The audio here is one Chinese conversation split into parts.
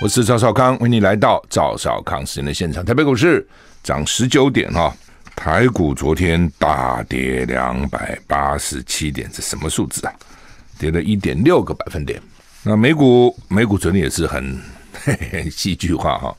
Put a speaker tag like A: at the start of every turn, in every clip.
A: 我是赵少康，为你来到赵少康时间的现场。台北股市涨十九点哈，台股昨天大跌两百八十七点，这什么数字啊？跌了一点六个百分点。那美股美股昨天也是很 戏剧化哈，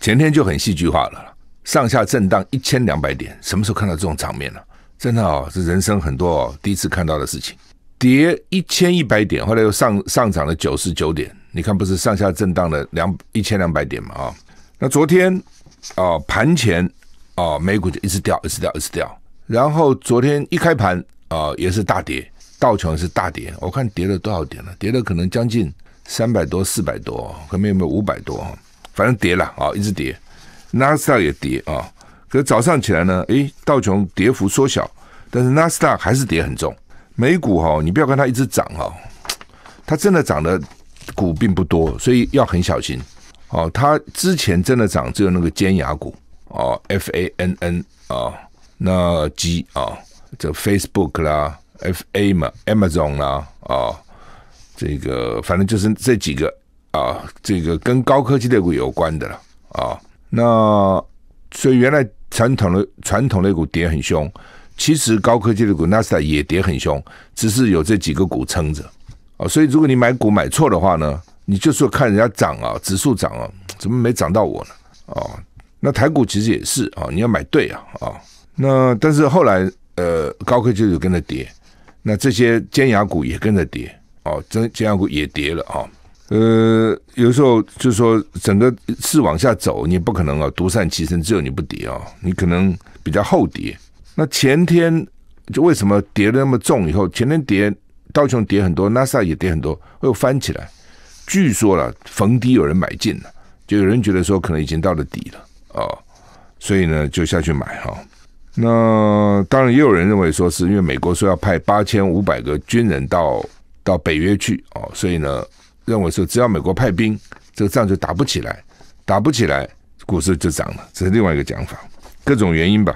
A: 前天就很戏剧化了，上下震荡一千两百点，什么时候看到这种场面呢？真的哦，是人生很多第一次看到的事情，跌一千一百点，后来又上上涨了九十九点。你看，不是上下震荡了两一千两百点嘛？啊，那昨天啊，盘前啊，美股就一直掉，一直掉，一直掉。然后昨天一开盘啊，也是大跌，道琼是大跌，我看跌了多少点了？跌了可能将近三百多、四百多，可能有没有五百多？反正跌了啊，一直跌。n a s d a 也跌啊，可是早上起来呢，诶，道琼跌幅缩小，但是 n a s d a 还是跌很重。美股哈，你不要看它一直涨哦，它真的涨的。股并不多，所以要很小心哦。它之前真的涨只有那个尖牙股哦，F A N N 啊，那 G 啊，这 Facebook 啦，F A 嘛，Amazon 啦，啊，这个反正就是这几个啊，这个跟高科技的股有关的了啊。那所以原来传统的传统类股跌很凶，其实高科技的股 n a s a 也跌很凶，只是有这几个股撑着。所以，如果你买股买错的话呢，你就说看人家涨啊，指数涨啊，怎么没涨到我呢？哦，那台股其实也是啊，你要买对啊，啊，那但是后来呃，高科技就跟着跌，那这些尖牙股也跟着跌，哦，尖尖牙股也跌了啊，呃，有时候就是说整个是往下走，你不可能啊独善其身，只有你不跌啊，你可能比较厚跌。那前天就为什么跌的那么重？以后前天跌。道琼跌很多，NASA 也跌很多，又翻起来。据说了逢低有人买进了，就有人觉得说可能已经到了底了哦，所以呢就下去买哈。那当然也有人认为说是因为美国说要派八千五百个军人到到北约去哦，所以呢认为说只要美国派兵，这个仗就打不起来，打不起来，股市就涨了，这是另外一个讲法，各种原因吧。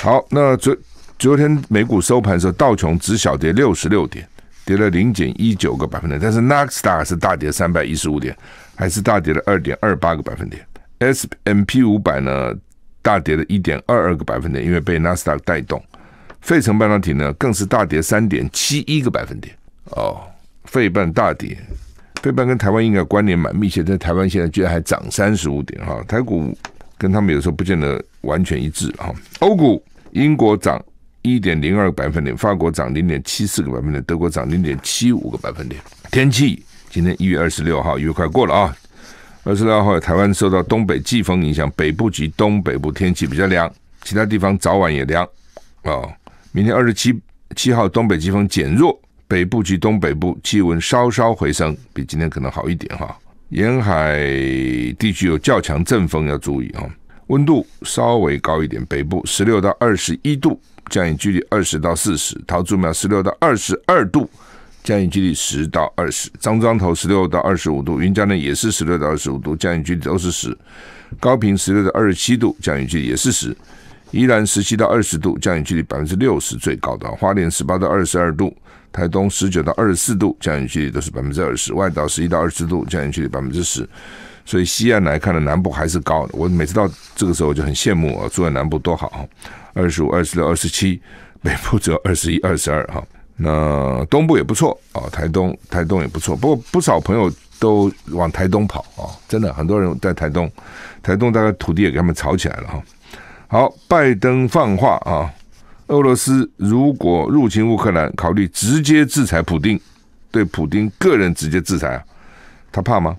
A: 好，那昨昨天美股收盘的时候，道琼只小跌六十六点。跌了零点一九个百分点，但是纳斯达 a 是大跌三百一十五点，还是大跌了二点二八个百分点。S M P 五百呢，大跌了一点二二个百分点，因为被纳斯达 a 带动。费城半导体呢，更是大跌三点七一个百分点。哦，费半大跌，费半跟台湾应该关联蛮密切，但台湾现在居然还涨三十五点哈。台股跟他们有时候不见得完全一致哈。欧股英国涨。一点零二个百分点，法国涨零点七四个百分点，德国涨零点七五个百分点。天气今天一月二十六号，月快过了啊。二十六号台湾受到东北季风影响，北部及东北部天气比较凉，其他地方早晚也凉啊。明天二十七七号，东北季风减弱，北部及东北部气温稍稍回升，比今天可能好一点哈。沿海地区有较强阵风，要注意啊。温度稍微高一点，北部十六到二十一度。降雨距离二十到四十，桃竹苗十六到二十二度，降雨距离十到二十，张庄头十六到二十五度，云嘉南也是十六到二十五度，降雨距离都是十，高平十六到二十七度，降雨距离也是十，宜兰十七到二十度，降雨距离百分之六十最高的，花莲十八到二十二度，台东十九到二十四度，降雨距离都是百分之二十，外岛十一到二十度，降雨距离百分之十，所以西岸来看了南部还是高，我每次到这个时候就很羡慕啊，住在南部多好。二十五、二十六、二十七，北部只有二十一、二十二哈。那东部也不错啊，台东台东也不错。不过不少朋友都往台东跑啊，真的很多人在台东，台东大概土地也给他们炒起来了哈。好，拜登放话啊，俄罗斯如果入侵乌克兰，考虑直接制裁普丁，对普丁个人直接制裁，他怕吗？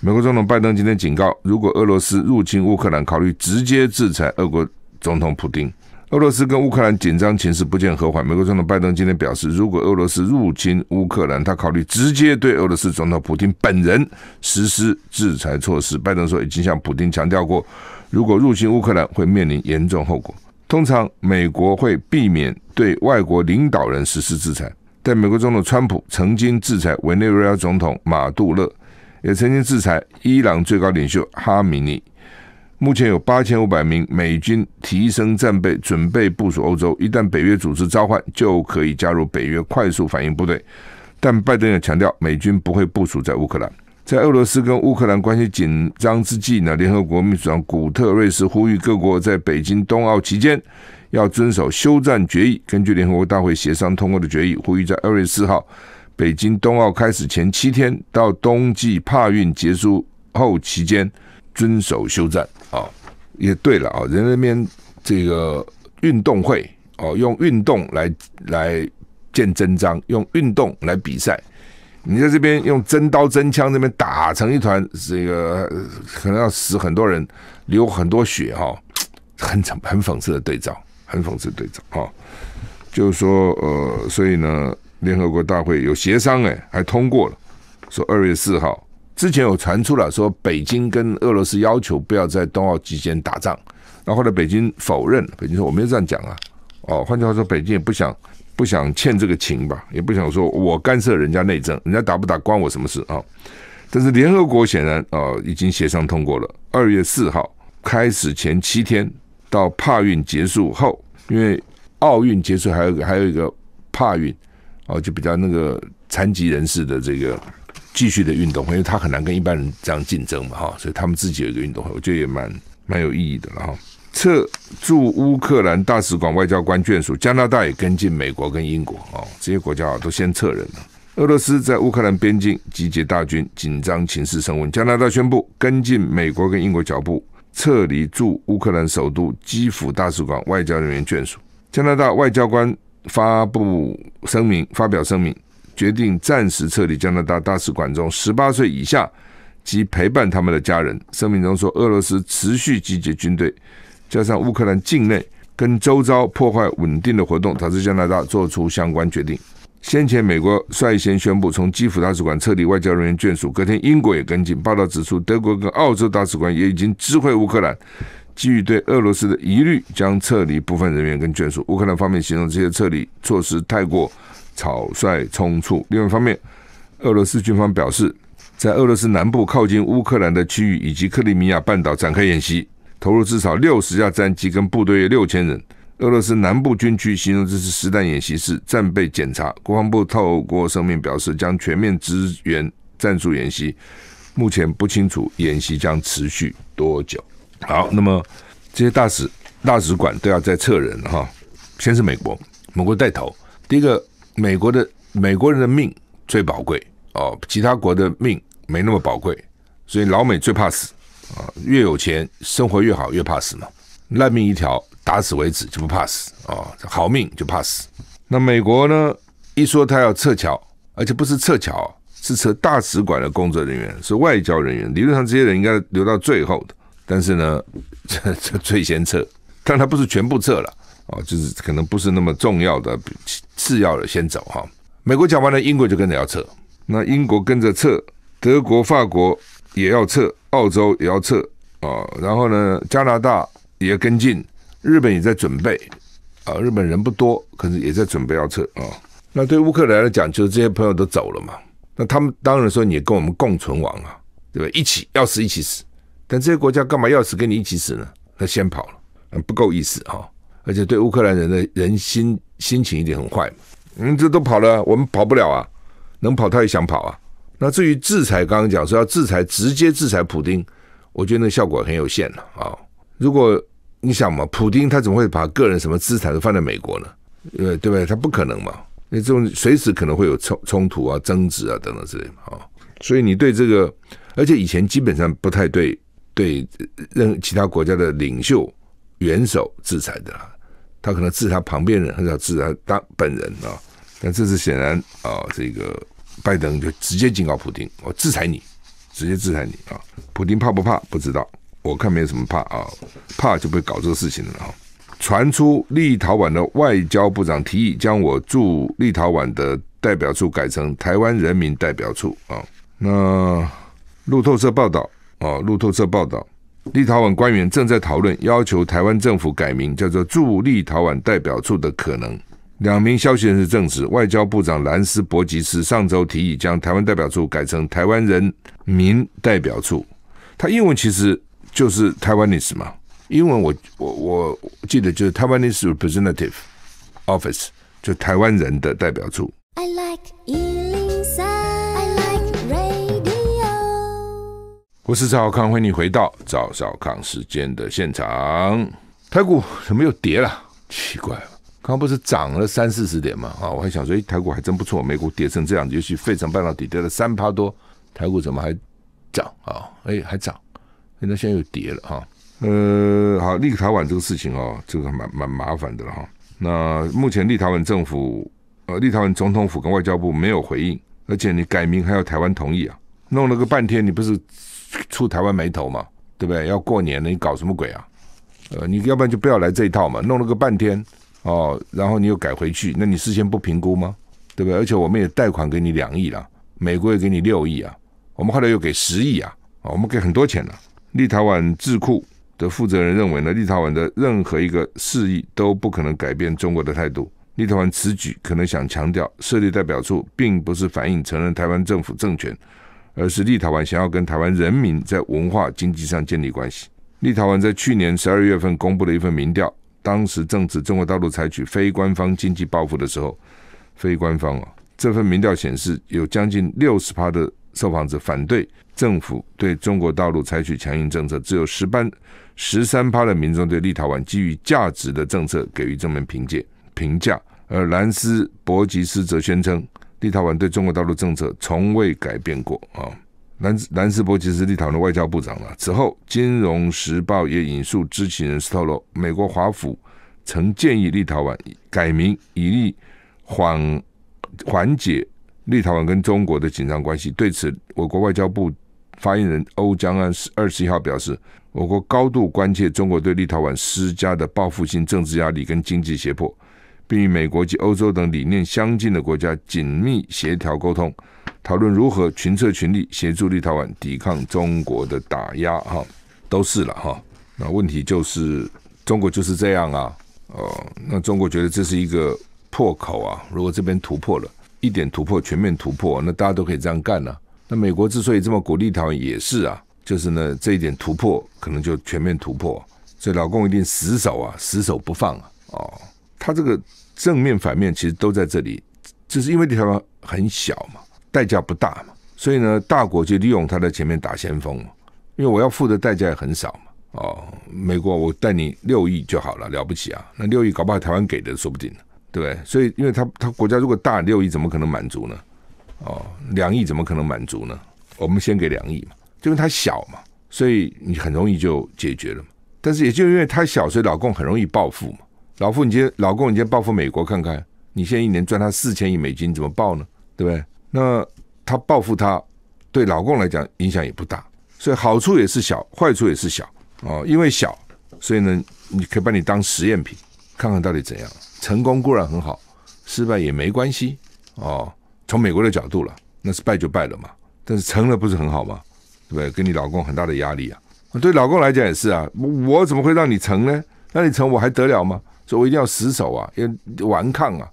A: 美国总统拜登今天警告，如果俄罗斯入侵乌克兰，考虑直接制裁俄国总统普丁。俄罗斯跟乌克兰紧张情势不见和缓。美国总统拜登今天表示，如果俄罗斯入侵乌克兰，他考虑直接对俄罗斯总统普京本人实施制裁措施。拜登说，已经向普京强调过，如果入侵乌克兰，会面临严重后果。通常，美国会避免对外国领导人实施制裁，但美国总统川普曾经制裁委内瑞拉总统马杜勒，也曾经制裁伊朗最高领袖哈米尼。目前有八千五百名美军提升战备，准备部署欧洲。一旦北约组织召唤，就可以加入北约快速反应部队。但拜登也强调，美军不会部署在乌克兰。在俄罗斯跟乌克兰关系紧张之际呢，联合国秘书长古特瑞斯呼吁各国在北京冬奥期间要遵守休战决议。根据联合国大会协商通过的决议，呼吁在二月四号北京冬奥开始前七天到冬季帕运结束后期间。遵守休战啊，也对了啊，人那边这个运动会哦，用运动来来见真章，用运动来比赛。你在这边用真刀真枪，这边打成一团，这个可能要死很多人，流很多血哈。很讽很讽刺的对照，很讽刺的对照哦。就是说呃，所以呢，联合国大会有协商哎，还通过了，说二月四号。之前有传出了说北京跟俄罗斯要求不要在冬奥期间打仗，然后后来北京否认，北京说我没有这样讲啊。哦，换句话说，北京也不想不想欠这个情吧，也不想说我干涉人家内政，人家打不打关我什么事啊？但是联合国显然哦已经协商通过了，二月四号开始前七天到帕运结束后，因为奥运结束还有还有一个帕运，哦就比较那个残疾人士的这个。继续的运动会，因为他很难跟一般人这样竞争嘛，哈，所以他们自己有一个运动会，我觉得也蛮蛮有意义的了，哈。撤驻乌克兰大使馆外交官眷属，加拿大也跟进美国跟英国，哦，这些国家啊都先撤人了。俄罗斯在乌克兰边境集结大军，紧张情势升温。加拿大宣布跟进美国跟英国脚步，撤离驻乌克兰首都基辅大使馆外交人员眷属。加拿大外交官发布声明，发表声明。决定暂时撤离加拿大大使馆中十八岁以下及陪伴他们的家人。声明中说，俄罗斯持续集结军队，加上乌克兰境内跟周遭破坏稳定的活动，导致加拿大做出相关决定。先前美国率先宣布从基辅大使馆撤离外交人员眷属，隔天英国也跟进。报道指出，德国跟澳洲大使馆也已经知会乌克兰，基于对俄罗斯的疑虑，将撤离部分人员跟眷属。乌克兰方面形容这些撤离措施太过。草率匆促。另外一方面，俄罗斯军方表示，在俄罗斯南部靠近乌克兰的区域以及克里米亚半岛展开演习，投入至少六十架战机跟部队六千人。俄罗斯南部军区形容这次实弹演习是战备检查。国防部透过声明表示，将全面支援战术演习。目前不清楚演习将持续多久。好，那么这些大使大使馆都要在撤人哈。先是美国，美国带头，第一个。美国的美国人的命最宝贵哦，其他国的命没那么宝贵，所以老美最怕死啊，越有钱生活越好越怕死嘛，烂命一条打死为止就不怕死啊，好命就怕死。那美国呢，一说他要撤侨，而且不是撤侨，是撤大使馆的工作人员，是外交人员，理论上这些人应该留到最后的，但是呢，这这最先撤，但他不是全部撤了。哦，就是可能不是那么重要的，次要的先走哈。美国讲完了，英国就跟着要撤。那英国跟着撤，德国、法国也要撤，澳洲也要撤啊。然后呢，加拿大也跟进，日本也在准备啊。日本人不多，可是也在准备要撤啊。那对乌克兰来讲，就是这些朋友都走了嘛。那他们当然说，你跟我们共存亡啊，对吧？一起要死一起死。但这些国家干嘛要死跟你一起死呢？他先跑了，不够意思啊。而且对乌克兰人的人心心情一定很坏，嗯，这都跑了，我们跑不了啊，能跑他也想跑啊。那至于制裁，刚刚讲说要制裁，直接制裁普京，我觉得那效果很有限了啊。如果你想嘛，普京他怎么会把个人什么资产都放在美国呢？因为对不对？他不可能嘛。那这种随时可能会有冲冲突啊、争执啊等等之类啊。所以你对这个，而且以前基本上不太对对任其他国家的领袖元首制裁的啦。他可能治他旁边人，很少治他当本人啊。但这次显然啊，这个拜登就直接警告普京：“我制裁你，直接制裁你啊！”普京怕不怕？不知道。我看没有什么怕啊，怕就不会搞这个事情了啊。传出立陶宛的外交部长提议将我驻立陶宛的代表处改成台湾人民代表处啊。那路透社报道啊，路透社报道。立陶宛官员正在讨论要求台湾政府改名叫做驻立陶宛代表处的可能。两名消息人士证实，外交部长兰斯博吉斯上周提议将台湾代表处改成台湾人民代表处。他英文其实就是 Taiwanese 嘛，英文我我我记得就是 Taiwanese Representative Office，就台湾人的代表处。我是赵康，欢迎你回到赵小康时间的现场。台股怎么又跌了？奇怪了，刚刚不是涨了三四十点吗？啊，我还想说，哎，台股还真不错，美股跌成这样，尤其费城半导体跌了三趴多，台股怎么还涨啊？哎，还涨，那现在又跌了哈。呃，好，立台湾这个事情哦，这个蛮蛮麻烦的了哈。那目前立台湾政府呃，立台湾总统府跟外交部没有回应，而且你改名还要台湾同意啊，弄了个半天，你不是？触台湾眉头嘛，对不对？要过年了，你搞什么鬼啊？呃，你要不然就不要来这一套嘛。弄了个半天哦，然后你又改回去，那你事先不评估吗？对不对？而且我们也贷款给你两亿了，美国也给你六亿啊，我们后来又给十亿啊，我们给很多钱了。立陶宛智库的负责人认为呢，立陶宛的任何一个示意都不可能改变中国的态度。立陶宛此举可能想强调设立代表处并不是反映承认台湾政府政权。而是立陶宛想要跟台湾人民在文化、经济上建立关系。立陶宛在去年十二月份公布了一份民调，当时正值中国大陆采取非官方经济报复的时候，非官方啊。这份民调显示，有将近六十趴的受访者反对政府对中国大陆采取强硬政策，只有十班十三趴的民众对立陶宛基于价值的政策给予正面评价评价。而兰斯博吉斯则宣称。立陶宛对中国大陆政策从未改变过啊！南南斯伯吉是立陶宛的外交部长了。此后，《金融时报》也引述知情人士透露，美国华府曾建议立陶宛改名，以利缓缓解立陶宛跟中国的紧张关系。对此，我国外交部发言人欧江安二十一号表示，我国高度关切中国对立陶宛施加的报复性政治压力跟经济胁迫。并与美国及欧洲等理念相近的国家紧密协调沟通，讨论如何群策群力，协助立陶宛抵抗中国的打压。哈，都是了哈。那问题就是，中国就是这样啊。哦，那中国觉得这是一个破口啊。如果这边突破了，一点突破，全面突破，那大家都可以这样干呢。那美国之所以这么鼓励台湾，也是啊，就是呢这一点突破可能就全面突破，所以老共一定死守啊，死守不放啊。哦。它这个正面反面其实都在这里，只是因为这条很小嘛，代价不大嘛，所以呢，大国就利用它在前面打先锋嘛。因为我要付的代价也很少嘛，哦，美国我带你六亿就好了，了不起啊！那六亿搞不好台湾给的说不定，对不对？所以，因为他他国家如果大，六亿怎么可能满足呢？哦，两亿怎么可能满足呢？我们先给两亿嘛，就因为它小嘛，所以你很容易就解决了嘛。但是，也就因为它小，所以老共很容易暴富嘛。老夫，你今老公，你今报复美国看看，你现在一年赚他四千亿美金，怎么报呢？对不对？那他报复他，对老公来讲影响也不大，所以好处也是小，坏处也是小哦。因为小，所以呢，你可以把你当实验品，看看到底怎样。成功固然很好，失败也没关系哦。从美国的角度了，那是败就败了嘛。但是成了不是很好吗？对不对？给你老公很大的压力啊。对老公来讲也是啊，我怎么会让你成呢？那你成我还得了吗？所以我一定要死守啊，要顽抗啊！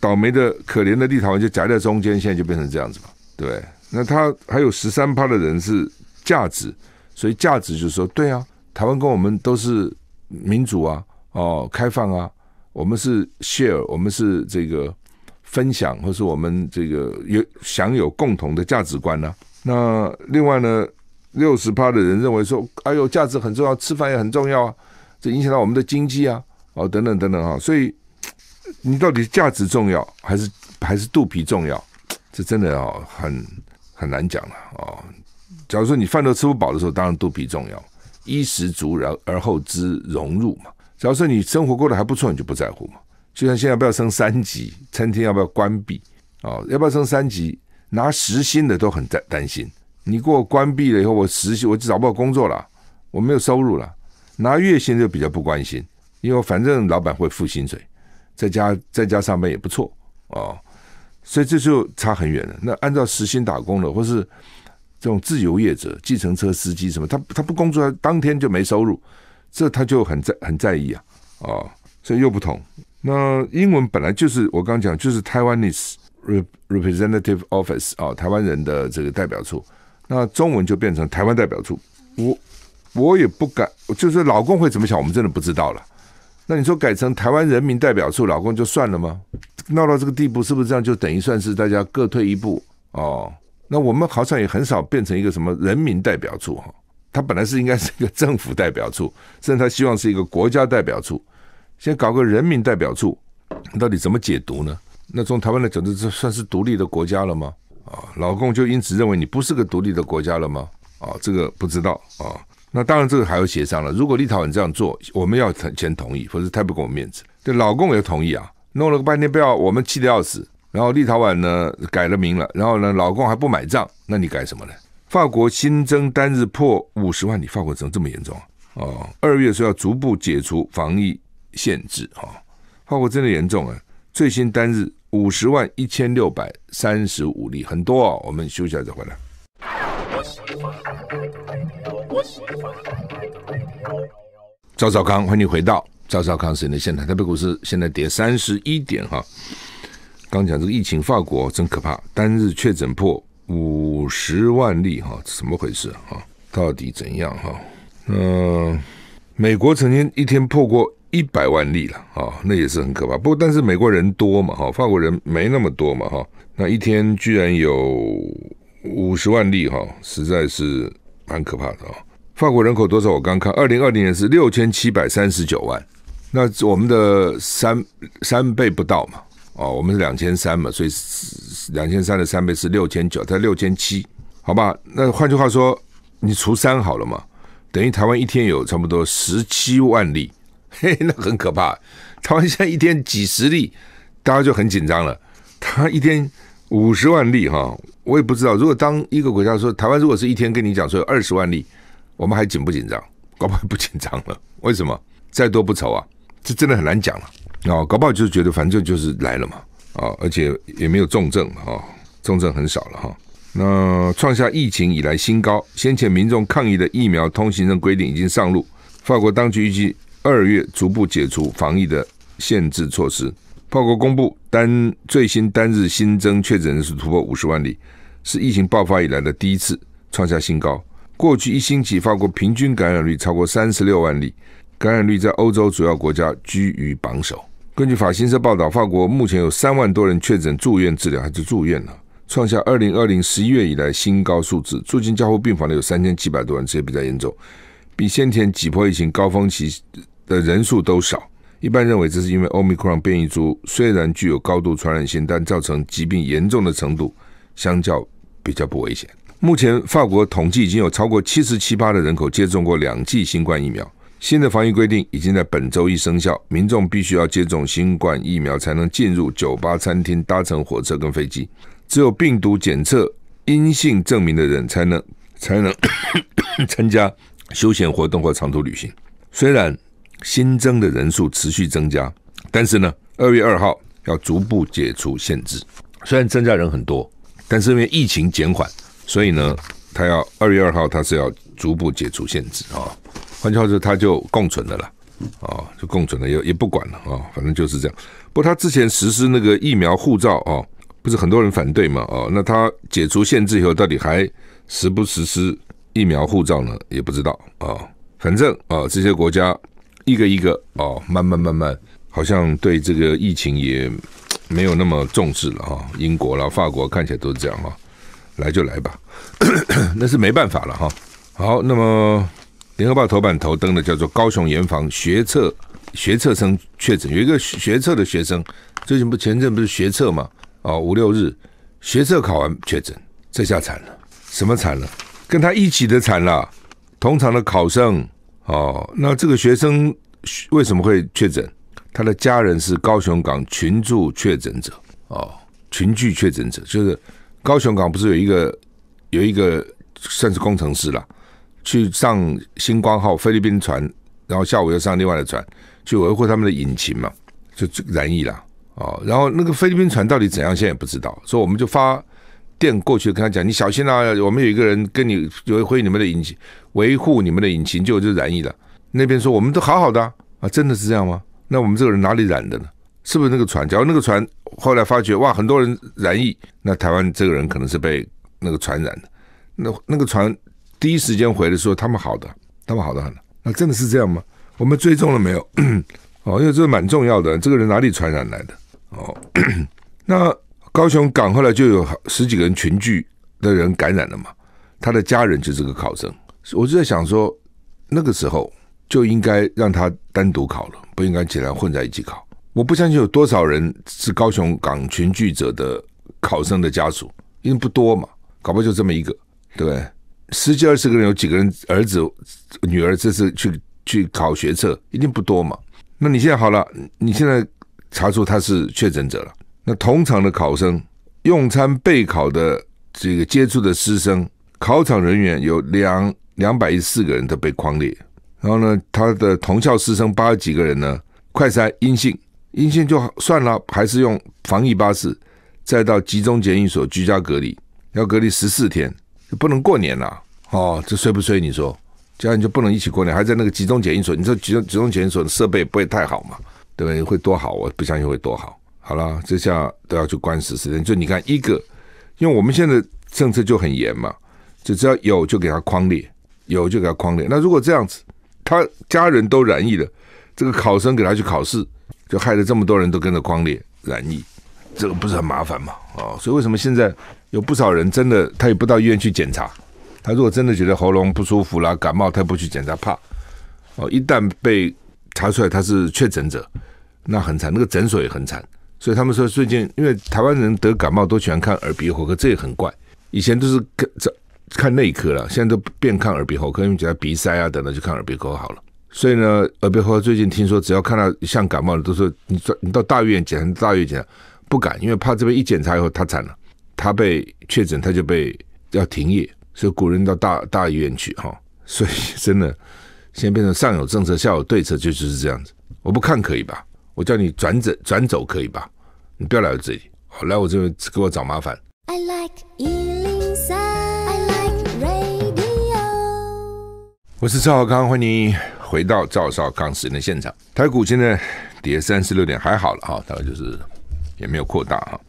A: 倒霉的可怜的立陶宛就夹在中间，现在就变成这样子嘛。对，那他还有十三趴的人是价值，所以价值就是说，对啊，台湾跟我们都是民主啊，哦，开放啊，我们是 share，我们是这个分享，或是我们这个有享有共同的价值观呢。那另外呢，六十趴的人认为说，哎呦，价值很重要，吃饭也很重要啊。这影响到我们的经济啊，哦，等等等等啊，所以你到底价值重要还是还是肚皮重要？这真的哦很很难讲了啊。假如说你饭都吃不饱的时候，当然肚皮重要，衣食足然而后之融入嘛。假如说你生活过得还不错，你就不在乎嘛。就像现在不要升三级，餐厅要不要关闭啊？要不要升三级？拿实薪的都很担担心，你给我关闭了以后，我实习我就找不到工作了，我没有收入了。拿月薪就比较不关心，因为反正老板会付薪水，在家在家上班也不错哦，所以这就差很远了。那按照时薪打工的，或是这种自由业者、计程车司机什么，他他不工作，他当天就没收入，这他就很在很在意啊哦，所以又不同。那英文本来就是我刚讲，就是台湾 is representative office 啊，台湾人的这个代表处。那中文就变成台湾代表处。我。我也不敢，就是老公会怎么想，我们真的不知道了。那你说改成台湾人民代表处，老公就算了吗？闹到这个地步，是不是这样就等于算是大家各退一步哦？那我们好像也很少变成一个什么人民代表处哈，他本来是应该是一个政府代表处，甚至他希望是一个国家代表处，先搞个人民代表处，到底怎么解读呢？那从台湾的角度，这算是独立的国家了吗？啊，老公就因此认为你不是个独立的国家了吗？啊，这个不知道啊。那当然，这个还要协商了。如果立陶宛这样做，我们要先同意，否则太不给我面子。对老共也同意啊，弄了个半天不要，我们气得要死。然后立陶宛呢改了名了，然后呢老共还不买账，那你改什么呢？法国新增单日破五十万，你法国怎么这么严重啊？哦，二月说要逐步解除防疫限制啊，法国真的严重啊！最新单日五十万一千六百三十五例，很多。我们休息下再回来。赵少康，欢迎回到赵少康你的现场。台北股市现在跌三十一点哈。刚讲这个疫情，法国真可怕，单日确诊破五十万例哈，怎么回事啊？到底怎样哈？嗯，美国曾经一天破过一百万例了啊，那也是很可怕。不过，但是美国人多嘛哈，法国人没那么多嘛哈，那一天居然有五十万例哈，实在是。蛮可怕的哦，法国人口多少？我刚看，二零二零年是六千七百三十九万，那我们的三三倍不到嘛？哦，我们是两千三嘛，所以两千三的三倍是六千九，但六千七，好吧？那换句话说，你除三好了嘛？等于台湾一天有差不多十七万例，嘿，那很可怕。台湾现在一天几十例，大家就很紧张了。他一天。五十万例哈，我也不知道。如果当一个国家说台湾如果是一天跟你讲说有二十万例，我们还紧不紧张？搞不好不紧张了。为什么？再多不愁啊！这真的很难讲了。哦，搞不好就是觉得反正就是来了嘛。啊，而且也没有重症啊，重症很少了哈。那创下疫情以来新高，先前民众抗议的疫苗通行证规定已经上路。法国当局预计二月逐步解除防疫的限制措施。法国公布单最新单日新增确诊人数突破五十万例，是疫情爆发以来的第一次，创下新高。过去一星期，法国平均感染率超过三十六万例，感染率在欧洲主要国家居于榜首。根据法新社报道，法国目前有三万多人确诊住院治疗，还是住院了，创下二零二零十一月以来新高数字。住进交护病房的有三千七百多人，这也比较严重，比先前几波疫情高峰期的人数都少。一般认为，这是因为奥密克戎变异株虽然具有高度传染性，但造成疾病严重的程度相较比较不危险。目前，法国统计已经有超过七十七八的人口接种过两剂新冠疫苗。新的防疫规定已经在本周一生效，民众必须要接种新冠疫苗才能进入酒吧、餐厅、搭乘火车跟飞机。只有病毒检测阴性证明的人才能才能 参加休闲活动或长途旅行。虽然。新增的人数持续增加，但是呢，二月二号要逐步解除限制。虽然增加人很多，但是因为疫情减缓，所以呢，他要二月二号他是要逐步解除限制啊。换句话说，他就共存的了啊，就共存了，也也不管了啊，反正就是这样。不，过他之前实施那个疫苗护照啊，不是很多人反对嘛？哦，那他解除限制以后，到底还实不实施疫苗护照呢？也不知道啊。反正啊，这些国家。一个一个哦，慢慢慢慢，好像对这个疫情也没有那么重视了哈。英国啦、法国看起来都是这样哈，来就来吧，那是没办法了哈。好，那么《联合报》头版头登的叫做“高雄严防学测学测生确诊”，有一个学测的学生，最近不前阵不是学测嘛？哦，五六日学测考完确诊，这下惨了，什么惨了？跟他一起的惨了，同场的考生。哦，那这个学生为什么会确诊？他的家人是高雄港群住确诊者，哦，群聚确诊者，就是高雄港不是有一个有一个算是工程师了，去上星光号菲律宾船，然后下午又上另外的船去维护他们的引擎嘛，就这燃易啦，哦，然后那个菲律宾船到底怎样，现在也不知道，所以我们就发。电过去跟他讲：“你小心啊！我们有一个人跟你维护你们的引擎，维护你们的引擎，就就是染疫了。”那边说：“我们都好好的啊，真的是这样吗？那我们这个人哪里染的呢？是不是那个船？假如那个船后来发觉哇，很多人染疫，那台湾这个人可能是被那个传染的。那那个船第一时间回的时候，他们好的，他们好的很。那真的是这样吗？我们追踪了没有？哦，因为这蛮重要的，这个人哪里传染来的？哦，那。”高雄港后来就有十几个人群聚的人感染了嘛？他的家人就是个考生，我就在想说，那个时候就应该让他单独考了，不应该起来混在一起考。我不相信有多少人是高雄港群聚者的考生的家属，因为不多嘛，搞不好就这么一个，对不对？十几二十个人有几个人儿子、女儿，这次去去考学测，一定不多嘛？那你现在好了，你现在查出他是确诊者了。那同场的考生用餐备考的这个接触的师生考场人员有两两百一十四个人都被框列。然后呢，他的同校师生八十几个人呢，快三阴性阴性就算了，还是用防疫巴士，再到集中检疫所居家隔离，要隔离十四天，不能过年了哦，这衰不衰？你说，样你就不能一起过年，还在那个集中检疫所？你说集中集中检疫所的设备不会太好嘛？对不对？会多好？我不相信会多好。好了，这下都要去关十四天。就你看一个，因为我们现在政策就很严嘛，就只要有就给他框列，有就给他框列。那如果这样子，他家人都染疫了，这个考生给他去考试，就害得这么多人都跟着框列染疫，这个不是很麻烦嘛？哦，所以为什么现在有不少人真的他也不到医院去检查？他如果真的觉得喉咙不舒服啦、感冒，他不去检查，怕哦，一旦被查出来他是确诊者，那很惨，那个诊所也很惨。所以他们说最近，因为台湾人得感冒都喜欢看耳鼻喉科，这也很怪。以前都是看这看内科了，现在都变看耳鼻喉科，因为讲鼻塞啊等等就看耳鼻喉好了。所以呢，耳鼻喉最近听说，只要看到像感冒的，都说你你到大医院检查，大医院检查不敢，因为怕这边一检查以后他惨了，他被确诊他就被要停业。所以古人到大大医院去哈，所以真的，现在变成上有政策，下有对策，就就是这样子。我不看可以吧？我叫你转诊转走可以吧？你不要来我这里，好来我这里给我找麻烦。I like 103，I like radio。我是赵少康，欢迎回到赵少康时的现场。台股现在跌三十六点，还好了哈，大概就是也没有扩大哈。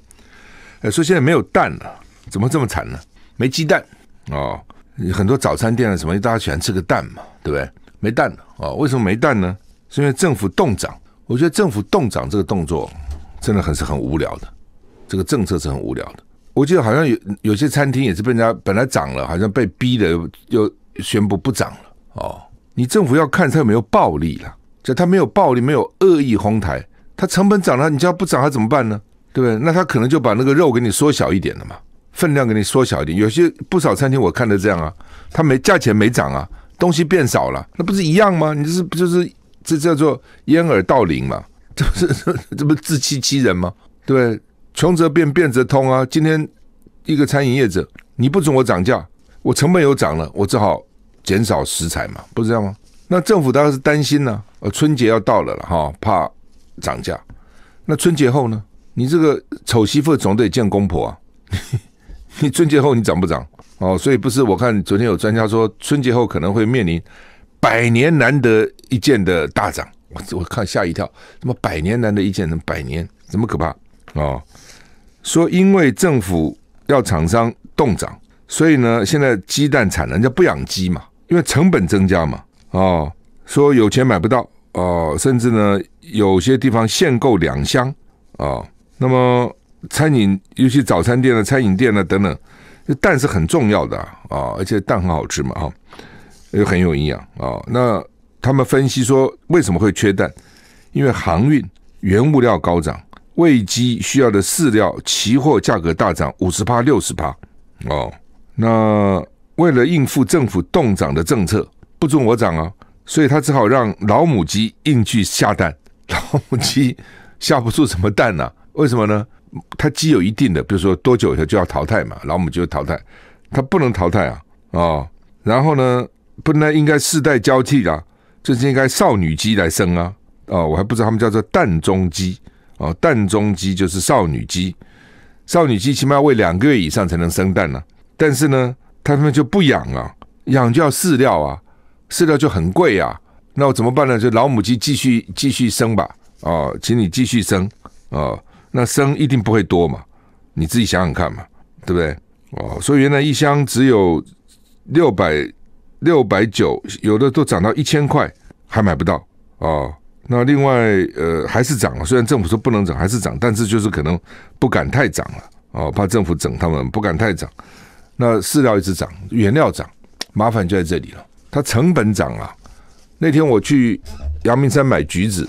A: 哎，说现在没有蛋了，怎么这么惨呢？没鸡蛋哦，很多早餐店啊什么，大家喜欢吃个蛋嘛，对不对？没蛋了啊？为什么没蛋呢？是因为政府冻涨。我觉得政府冻涨这个动作。真的很是很无聊的，这个政策是很无聊的。我记得好像有有些餐厅也是被人家本来涨了，好像被逼的又宣布不涨了哦。你政府要看他有没有暴利了，就他没有暴利，没有恶意哄抬，他成本涨了，你叫要不涨他怎么办呢？对不对？那他可能就把那个肉给你缩小一点了嘛，分量给你缩小一点。有些不少餐厅我看的这样啊，他没价钱没涨啊，东西变少了，那不是一样吗？你这是不就是这叫做掩耳盗铃嘛？这不是这不是自欺欺人吗？对，穷则变，变则通啊。今天一个餐饮业者，你不准我涨价，我成本又涨了，我只好减少食材嘛，不是这样吗？那政府当然是担心呢，呃，春节要到了了哈，怕涨价。那春节后呢？你这个丑媳妇总得见公婆啊。你春节后你涨不涨？哦，所以不是，我看昨天有专家说，春节后可能会面临百年难得一见的大涨。我我看吓一跳，怎么百年难得一见？怎么百年？怎么可怕啊？说因为政府要厂商冻涨，所以呢，现在鸡蛋产能，人家不养鸡嘛，因为成本增加嘛。哦，说有钱买不到哦，甚至呢，有些地方限购两箱哦，那么餐饮，尤其早餐店的餐饮店呢，等等，蛋是很重要的啊，而且蛋很好吃嘛，哈，又很有营养啊。那。他们分析说，为什么会缺蛋？因为航运原物料高涨，喂鸡需要的饲料期货价格大涨五十趴、六十趴哦。那为了应付政府冻涨的政策，不准我涨啊，所以他只好让老母鸡硬去下蛋。老母鸡下不出什么蛋啊？为什么呢？它鸡有一定的，比如说多久以后就要淘汰嘛，老母鸡就淘汰，它不能淘汰啊啊。然后呢，本来应该世代交替的。就是应该少女鸡来生啊！哦，我还不知道他们叫做蛋中鸡哦，蛋中鸡就是少女鸡。少女鸡起码要喂两个月以上才能生蛋呢。但是呢，他们就不养啊，养就要饲料啊，饲料就很贵啊。那我怎么办呢？就老母鸡继续继续生吧。哦，请你继续生哦，那生一定不会多嘛，你自己想想看嘛，对不对？哦，所以原来一箱只有六百。六百九，有的都涨到一千块，还买不到哦。那另外，呃，还是涨了。虽然政府说不能涨，还是涨，但是就是可能不敢太涨了哦，怕政府整他们，不敢太涨。那饲料一直涨，原料涨，麻烦就在这里了。它成本涨啊！那天我去阳明山买橘子，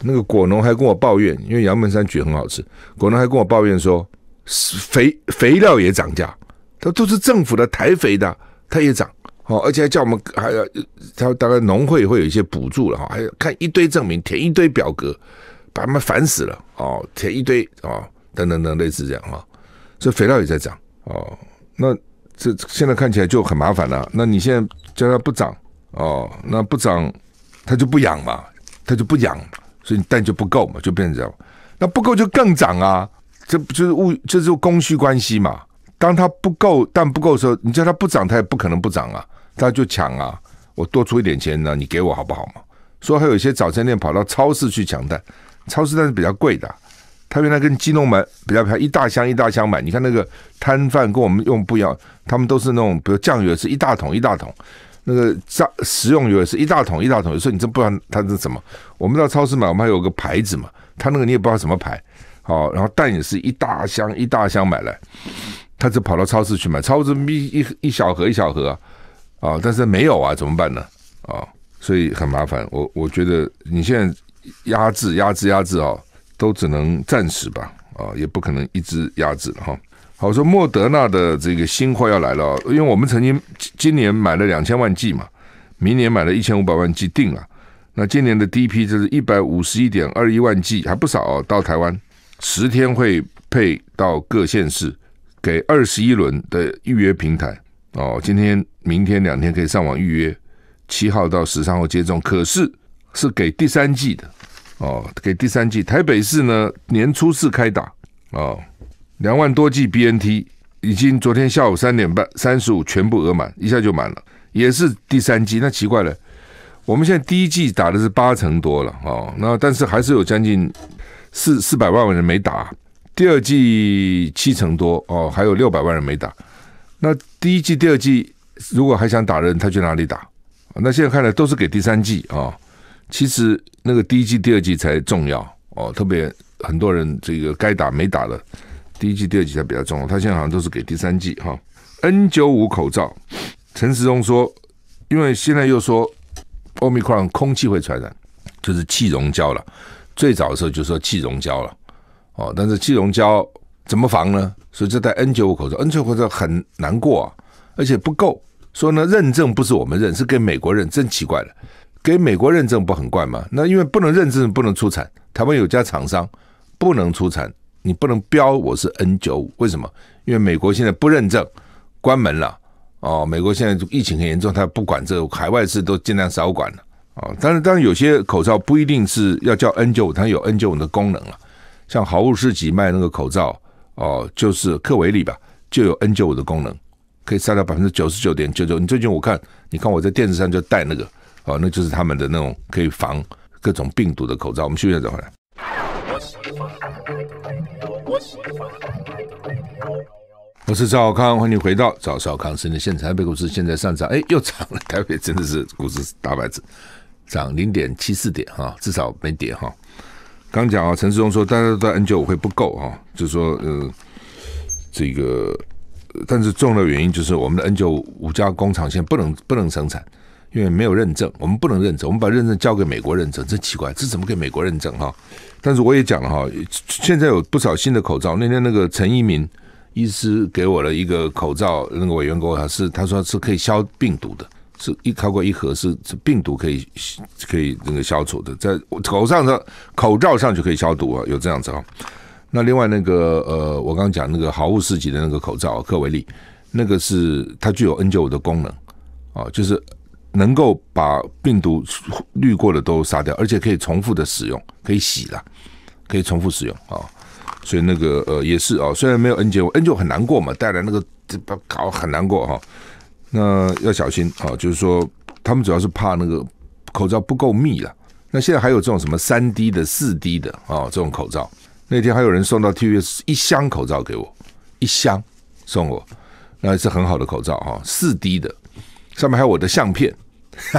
A: 那个果农还跟我抱怨，因为阳明山橘很好吃，果农还跟我抱怨说，肥肥料也涨价，它都是政府的台肥的，它也涨。哦，而且还叫我们还要，他大概农会会有一些补助了哈，还要看一堆证明，填一堆表格，把他们烦死了哦，填一堆哦，等等等，类似这样哈。这肥料也在涨哦，那这现在看起来就很麻烦了。那你现在叫它不涨哦，那不涨它就不养嘛，它就不养，所以蛋就不够嘛，就变成这样。那不够就更涨啊，这不就是物，这就是供需关系嘛。当它不够，但不够的时候，你叫它不涨，它也不可能不涨啊！它就抢啊！我多出一点钱呢，你给我好不好嘛？说还有一些早餐店跑到超市去抢蛋，超市蛋是比较贵的。他原来跟鸡农买比较便宜，一大箱一大箱买。你看那个摊贩跟我们用不一样，他们都是那种，比如酱油是一大桶一大桶，那个炸食用油也是一大桶一大桶。有时候你真不知道它是什么。我们到超市买，我们还有个牌子嘛，他那个你也不知道什么牌。好，然后蛋也是一大箱一大箱买来。他就跑到超市去买，超市咪一一小盒一小盒啊，但是没有啊，怎么办呢？啊，所以很麻烦。我我觉得你现在压制压制压制啊，都只能暂时吧啊，也不可能一直压制了哈。好，说莫德纳的这个新货要来了，因为我们曾经今年买了两千万剂嘛，明年买了一千五百万剂定了。那今年的第一批就是一百五十一点二一万剂，还不少哦、到台湾十天会配到各县市。给二十一轮的预约平台哦，今天、明天两天可以上网预约，七号到十三号接种，可是是给第三季的哦，给第三季。台北市呢年初四开打哦，两万多剂 BNT 已经昨天下午三点半三十五全部额满，一下就满了，也是第三季。那奇怪了，我们现在第一季打的是八成多了哦，那但是还是有将近四四百万万人没打。第二季七成多哦，还有六百万人没打。那第一季、第二季如果还想打人，他去哪里打？那现在看来都是给第三季啊。其实那个第一季、第二季才重要哦，特别很多人这个该打没打的，第一季、第二季才比较重要。他现在好像都是给第三季哈。N 九五口罩，陈时忠说，因为现在又说奥密克戎空气会传染，就是气溶胶了。最早的时候就说气溶胶了。哦，但是气溶胶怎么防呢？所以这戴 N 九五口罩，N 九五口罩很难过，啊，而且不够。说呢，认证不是我们认，是给美国人证，真奇怪了。给美国认证不很怪吗？那因为不能认证，不能出产。台湾有家厂商不能出产，你不能标我是 N 九五，为什么？因为美国现在不认证，关门了。哦，美国现在疫情很严重，他不管这海外事都尽量少管了。哦，但是当然有些口罩不一定是要叫 N 九五，它有 N 九五的功能了。像好物市集卖那个口罩哦，就是克维力吧，就有 N 九五的功能，可以杀到百分之九十九点九九。你最近我看，你看我在电视上就戴那个哦，那就是他们的那种可以防各种病毒的口罩。我们休息一再回来。我喜我喜我是赵康，欢迎回到赵小康生的现场。台北股市现在上涨，哎，又涨了。台北真的是股市大白字，涨零点七四点哈，至少没跌哈。刚讲啊，陈世忠说，大家都在 N 九五会不够啊，就是说，呃，这个，但是重要的原因就是我们的 N 九五家工厂现在不能不能生产，因为没有认证，我们不能认证，我们把认证交给美国认证，真奇怪，这怎么给美国认证哈？但是我也讲了哈，现在有不少新的口罩，那天那个陈一鸣。医师给我了一个口罩，那个委员给我是他说是可以消病毒的。是一超过一盒是病毒可以可以那个消除的，在头上的口罩上就可以消毒啊，有这样子啊。那另外那个呃，我刚刚讲那个毫无四级的那个口罩克维利，那个是它具有 N 九五的功能啊，就是能够把病毒滤过的都杀掉，而且可以重复的使用，可以洗了，可以重复使用啊。所以那个呃也是啊，虽然没有 N 九五，N 九很难过嘛，带来那个搞很难过哈。那要小心啊！就是说，他们主要是怕那个口罩不够密了。那现在还有这种什么三 D 的、四 D 的啊，这种口罩。那天还有人送到 TVS 一箱口罩给我，一箱送我，那是很好的口罩啊，四 D 的，上面还有我的相片，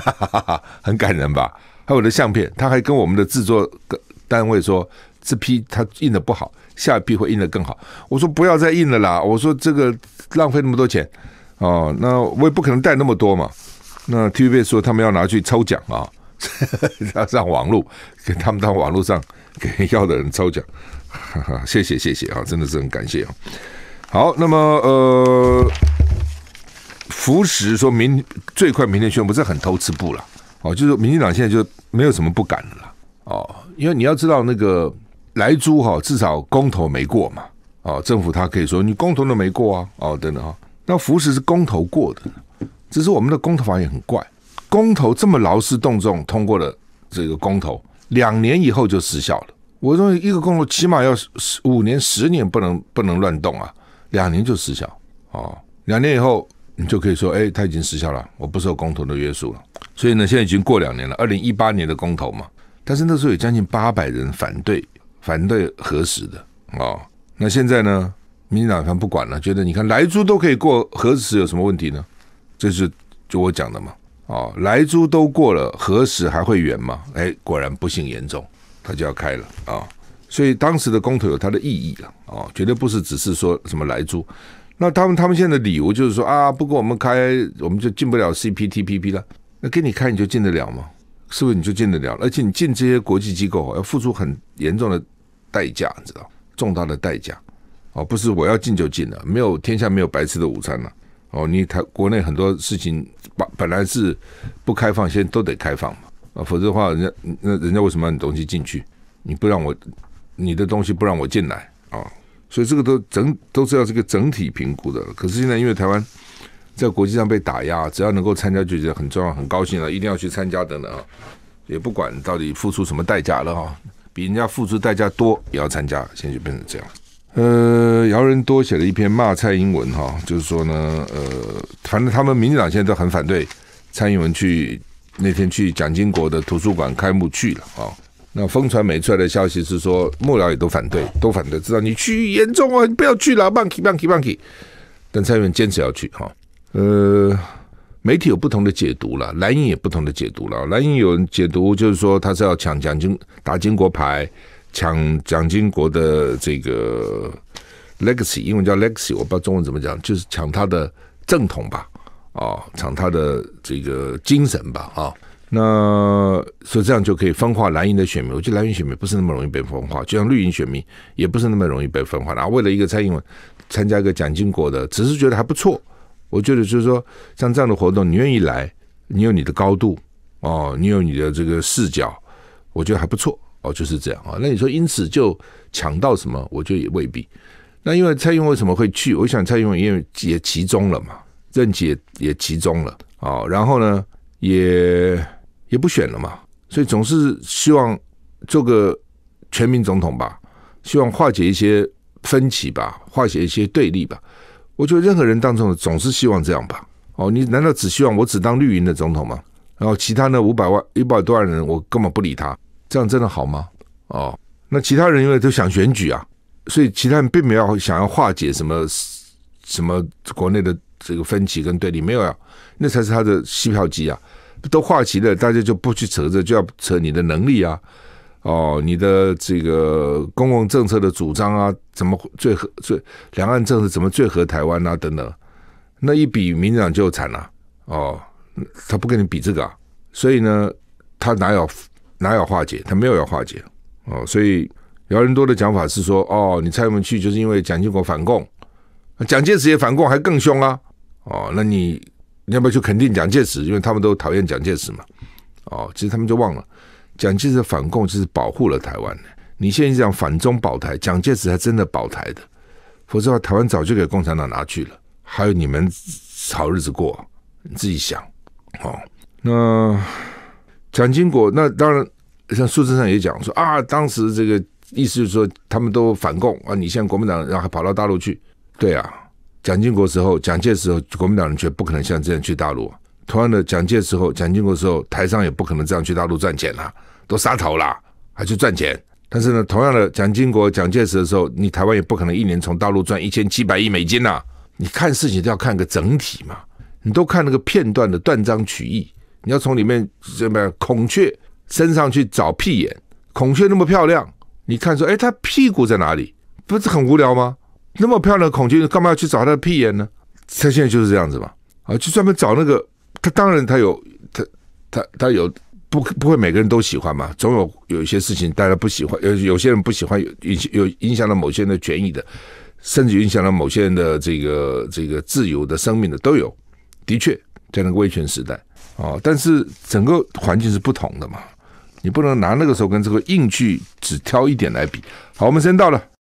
A: 很感人吧？还有我的相片，他还跟我们的制作单位说，这批他印的不好，下一批会印的更好。我说不要再印了啦，我说这个浪费那么多钱。哦，那我也不可能带那么多嘛。那 TVB 说他们要拿去抽奖啊，要上网络，给他们到网络上给要的人抽奖。哈哈，谢谢谢谢啊，真的是很感谢啊。好，那么呃，福石说明最快明天宣布是很偷吃布了哦，就是民进党现在就没有什么不敢的了哦，因为你要知道那个来租哈，至少公投没过嘛哦，政府他可以说你公投都没过啊哦，等等哈。那符石是公投过的，只是我们的公投法也很怪，公投这么劳师动众通过了这个公投，两年以后就失效了。我认为一个公投起码要十五年、十年不能不能乱动啊，两年就失效哦。两年以后你就可以说，哎，它已经失效了，我不受公投的约束了。所以呢，现在已经过两年了，二零一八年的公投嘛，但是那时候有将近八百人反对反对核实的哦。那现在呢？民进党反正不管了，觉得你看莱猪都可以过，何时有什么问题呢？这是就我讲的嘛，哦，莱猪都过了，何时还会远吗？哎，果然不幸严重，他就要开了啊！所以当时的公投有它的意义了，哦，绝对不是只是说什么莱猪。那他们他们现在的理由就是说啊，不给我们开，我们就进不了 CPTPP 了。那给你开，你就进得了吗？是不是你就进得了？而且你进这些国际机构，要付出很严重的代价，你知道，重大的代价。哦，不是我要进就进了，没有天下没有白吃的午餐了。哦，你台国内很多事情本本来是不开放，现在都得开放嘛。啊，否则的话，人家那人家为什么要你东西进去？你不让我你的东西不让我进来啊？所以这个都整都是要这个整体评估的。可是现在因为台湾在国际上被打压，只要能够参加就觉得很重要，很高兴了，一定要去参加等等啊，也不管到底付出什么代价了哈，比人家付出代价多也要参加，现在就变成这样。呃，姚仁多写了一篇骂蔡英文哈，就是说呢，呃，反正他们民进党现在都很反对蔡英文去那天去蒋经国的图书馆开幕去了啊。那疯传媒出来的消息是说，幕僚也都反对，都反对，知道你去严重啊，你不要去了 b a n g ki b a n k b a n k 但蔡英文坚持要去哈，呃，媒体有不同的解读了，蓝营也不同的解读了，蓝营有人解读就是说他是要抢蒋经打经国牌。抢蒋经国的这个 Legacy，英文叫 Legacy，我不知道中文怎么讲，就是抢他的正统吧，啊，抢他的这个精神吧，啊，那所以这样就可以分化蓝营的选民。我觉得蓝营选民不是那么容易被分化，就像绿营选民也不是那么容易被分化。然后为了一个蔡英文参加一个蒋经国的，只是觉得还不错。我觉得就是说，像这样的活动，你愿意来，你有你的高度，哦，你有你的这个视角，我觉得还不错。哦，就是这样啊。那你说，因此就抢到什么？我觉得也未必。那因为蔡英文为什么会去？我想蔡英文因为也集中了嘛，任期也也集中了啊。然后呢，也也不选了嘛。所以总是希望做个全民总统吧，希望化解一些分歧吧，化解一些对立吧。我觉得任何人当中总是希望这样吧。哦，你难道只希望我只当绿营的总统吗？然后其他那五百万、一百多万人，我根本不理他。这样真的好吗？哦，那其他人因为都想选举啊，所以其他人并没有想要化解什么什么国内的这个分歧跟对立，没有啊，那才是他的西票机啊，都化齐了，大家就不去扯这，就要扯你的能力啊，哦，你的这个公共政策的主张啊，怎么最合最两岸政策怎么最合台湾啊等等，那一比民进党就惨了哦，他不跟你比这个，所以呢，他哪有？哪有化解？他没有要化解哦，所以姚人多的讲法是说：哦，你蔡文去就是因为蒋经国反共，蒋介石也反共还更凶啊！哦，那你你要不要去肯定蒋介石？因为他们都讨厌蒋介石嘛！哦，其实他们就忘了，蒋介石反共是保护了台湾。你现在讲反中保台，蒋介石还真的保台的，否则的话，台湾早就给共产党拿去了。还有你们好日子过，你自己想哦。那。蒋经国，那当然，像数字上也讲说啊，当时这个意思就是说，他们都反共啊。你现在国民党然后还跑到大陆去，对啊。蒋经国时候，蒋介石时候，国民党人却不可能像这样去大陆。同样的，蒋介石候、蒋经国时候，台商也不可能这样去大陆赚钱啦，都杀头啦，还去赚钱。但是呢，同样的，蒋经国、蒋介石的时候，你台湾也不可能一年从大陆赚一千七百亿美金呐。你看事情都要看个整体嘛，你都看那个片段的断章取义。你要从里面怎么孔雀身上去找屁眼？孔雀那么漂亮，你看出哎，它屁股在哪里？不是很无聊吗？那么漂亮的孔雀，干嘛要去找它的屁眼呢？它现在就是这样子嘛？啊，就专门找那个。他当然他有他他他有不不会每个人都喜欢嘛？总有有一些事情大家不喜欢，有有些人不喜欢，有有有影响到某些人的权益的，甚至影响到某些人的这个这个自由的生命的都有。的确，在那个威权时代。哦，但是整个环境是不同的嘛，你不能拿那个时候跟这个硬去只挑一点来比。好，我们时间到了。